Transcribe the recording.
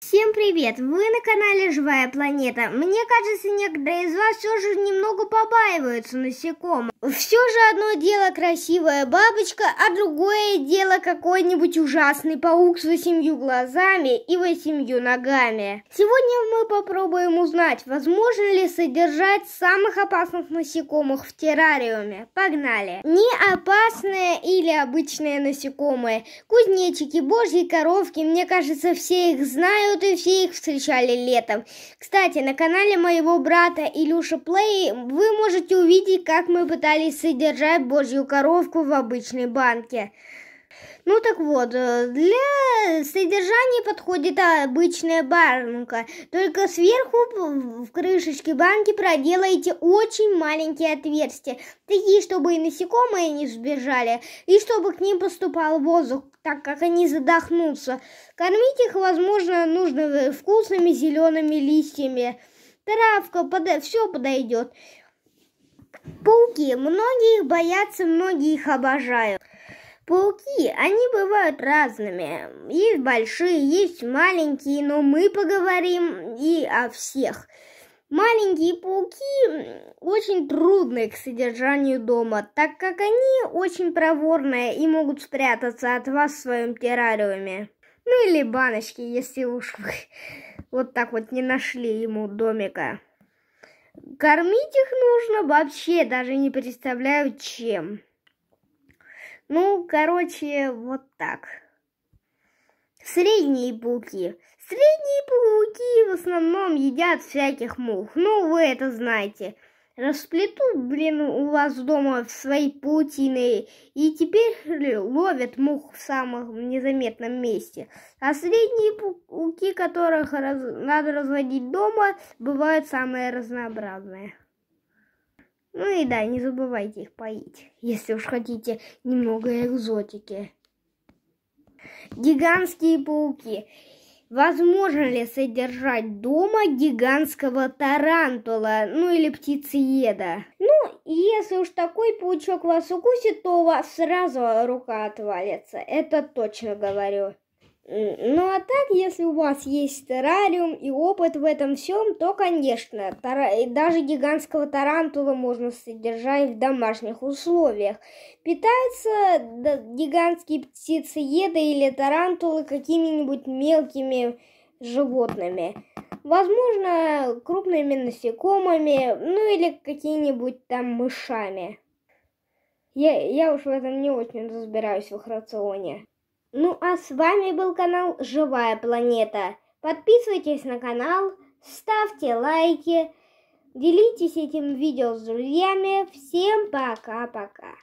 Всем привет! Вы на канале Живая Планета. Мне кажется, некоторые из вас все же немного побаиваются насекомых. Все же одно дело красивая бабочка, а другое дело какой-нибудь ужасный паук с восемью глазами и восемью ногами. Сегодня мы попробуем узнать, возможно ли содержать самых опасных насекомых в террариуме. Погнали! Не опасные или обычные насекомые. Кузнечики, божьи коровки, мне кажется, все их знают знают и все их встречали летом. Кстати, на канале моего брата Илюша Плей вы можете увидеть, как мы пытались содержать божью коровку в обычной банке. Ну так вот, э, для содержания подходит обычная банка. Только сверху в крышечке банки проделайте очень маленькие отверстия. Такие, чтобы и насекомые не сбежали, и чтобы к ним поступал воздух, так как они задохнутся. Кормить их, возможно, нужно вкусными зелеными листьями. Травка, под... все подойдет. Пауки. Многие их боятся, многие их обожают. Пауки, они бывают разными. Есть большие, есть маленькие, но мы поговорим и о всех. Маленькие пауки очень трудны к содержанию дома, так как они очень проворные и могут спрятаться от вас в своем террариуме. Ну или баночки, если уж вы вот так вот не нашли ему домика. Кормить их нужно вообще, даже не представляю чем. Ну, короче, вот так. Средние пауки. Средние пауки в основном едят всяких мух. Ну, вы это знаете. Расплетут, блин, у вас дома в своей паутины. И теперь ловят мух в самом незаметном месте. А средние пауки, которых раз... надо разводить дома, бывают самые разнообразные. Ну и да, не забывайте их поить, если уж хотите немного экзотики. Гигантские пауки. Возможно ли содержать дома гигантского тарантула, ну или птицееда? Ну, если уж такой паучок вас укусит, то у вас сразу рука отвалится, это точно говорю. Ну а так, если у вас есть террариум и опыт в этом всем, то, конечно, тара... даже гигантского тарантула можно содержать в домашних условиях. Питаются гигантские птицы птицееды или тарантулы какими-нибудь мелкими животными. Возможно, крупными насекомыми, ну или какими-нибудь там мышами. Я, я уж в этом не очень разбираюсь в их рационе. Ну а с вами был канал Живая Планета. Подписывайтесь на канал, ставьте лайки, делитесь этим видео с друзьями. Всем пока-пока.